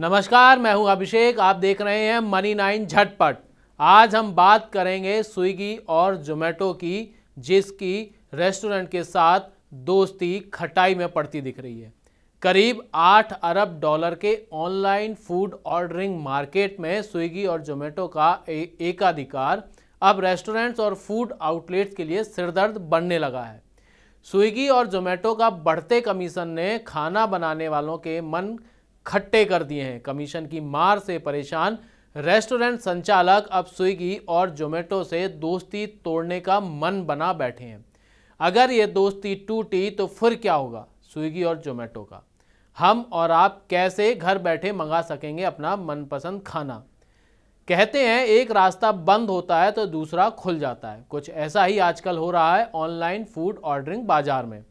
नमस्कार मैं हूं अभिषेक आप देख रहे हैं मनी नाइन झटपट आज हम बात करेंगे स्विगी और जोमेटो की जिसकी रेस्टोरेंट के साथ दोस्ती खटाई में पड़ती दिख रही है करीब आठ अरब डॉलर के ऑनलाइन फूड ऑर्डरिंग मार्केट में स्विगी और जोमेटो का एकाधिकार अब रेस्टोरेंट्स और फूड आउटलेट्स के लिए सिरदर्द बनने लगा है स्विगी और जोमेटो का बढ़ते कमीशन ने खाना बनाने वालों के मन खट्टे कर दिए हैं कमीशन की मार से परेशान रेस्टोरेंट संचालक अब स्विगी और जोमेटो से दोस्ती तोड़ने का मन बना बैठे हैं अगर ये दोस्ती टूटी तो फिर क्या होगा स्विगी और जोमेटो का हम और आप कैसे घर बैठे मंगा सकेंगे अपना मनपसंद खाना कहते हैं एक रास्ता बंद होता है तो दूसरा खुल जाता है कुछ ऐसा ही आजकल हो रहा है ऑनलाइन फूड ऑर्डरिंग बाजार में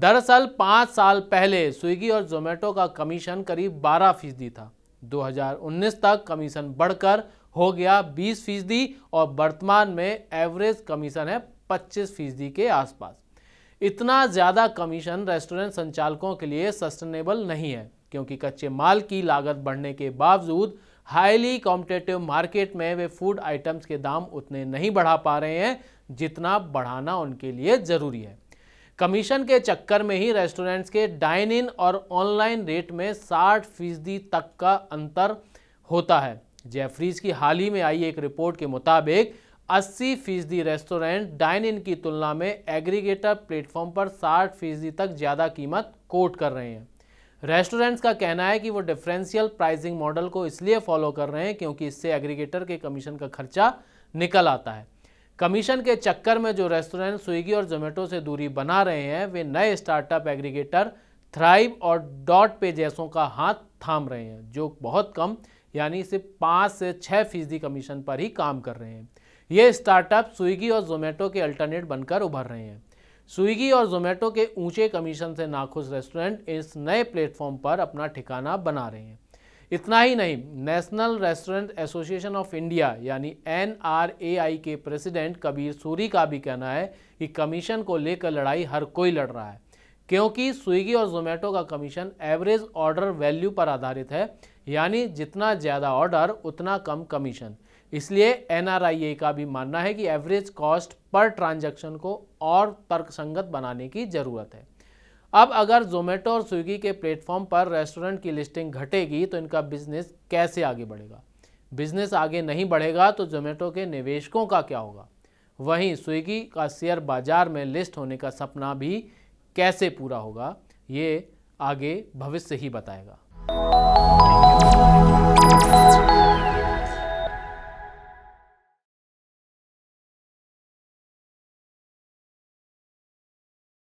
दरअसल पाँच साल पहले स्विगी और जोमेटो का कमीशन करीब बारह फीसदी था 2019 तक कमीशन बढ़कर हो गया बीस फीसदी और वर्तमान में एवरेज कमीशन है पच्चीस फीसदी के आसपास इतना ज़्यादा कमीशन रेस्टोरेंट संचालकों के लिए सस्टेनेबल नहीं है क्योंकि कच्चे माल की लागत बढ़ने के बावजूद हाईली कॉम्पिटेटिव मार्केट में वे फूड आइटम्स के दाम उतने नहीं बढ़ा पा रहे हैं जितना बढ़ाना उनके लिए ज़रूरी है कमीशन के चक्कर में ही रेस्टोरेंट्स के डाइन इन और ऑनलाइन रेट में साठ फीसदी तक का अंतर होता है जेफरीज की हाल ही में आई एक रिपोर्ट के मुताबिक 80 फीसदी रेस्टोरेंट डाइन इन की तुलना में एग्रीगेटर प्लेटफॉर्म पर 60 फीसदी तक ज़्यादा कीमत कोट कर रहे हैं रेस्टोरेंट्स का कहना है कि वो डिफरेंशियल प्राइसिंग मॉडल को इसलिए फॉलो कर रहे हैं क्योंकि इससे एग्रीगेटर के कमीशन का खर्चा निकल आता है कमीशन के चक्कर में जो रेस्टोरेंट स्विगी और जोमेटो से दूरी बना रहे हैं वे नए स्टार्टअप एग्रीगेटर थ्राइव और डॉट पे जैसों का हाथ थाम रहे हैं जो बहुत कम यानी सिर्फ पाँच से छः फीसदी कमीशन पर ही काम कर रहे हैं ये स्टार्टअप स्विगी और जोमेटो के अल्टरनेट बनकर उभर रहे हैं स्विगी और जोमेटो के ऊंचे कमीशन से नाखुश रेस्टोरेंट इस नए प्लेटफॉर्म पर अपना ठिकाना बना रहे हैं इतना ही नहीं national restaurant association of India यानी एन के प्रेसिडेंट कबीर सूरी का भी कहना है कि कमीशन को लेकर लड़ाई हर कोई लड़ रहा है क्योंकि स्विगी और जोमेटो का कमीशन एवरेज ऑर्डर वैल्यू पर आधारित है यानी जितना ज़्यादा ऑर्डर उतना कम कमीशन इसलिए एन का भी मानना है कि एवरेज कॉस्ट पर ट्रांजेक्शन को और तर्कसंगत बनाने की ज़रूरत है अब अगर जोमेटो और स्विगी के प्लेटफॉर्म पर रेस्टोरेंट की लिस्टिंग घटेगी तो इनका बिजनेस कैसे आगे बढ़ेगा बिजनेस आगे नहीं बढ़ेगा तो जोमेटो के निवेशकों का क्या होगा वहीं स्विगी का शेयर बाजार में लिस्ट होने का सपना भी कैसे पूरा होगा ये आगे भविष्य ही बताएगा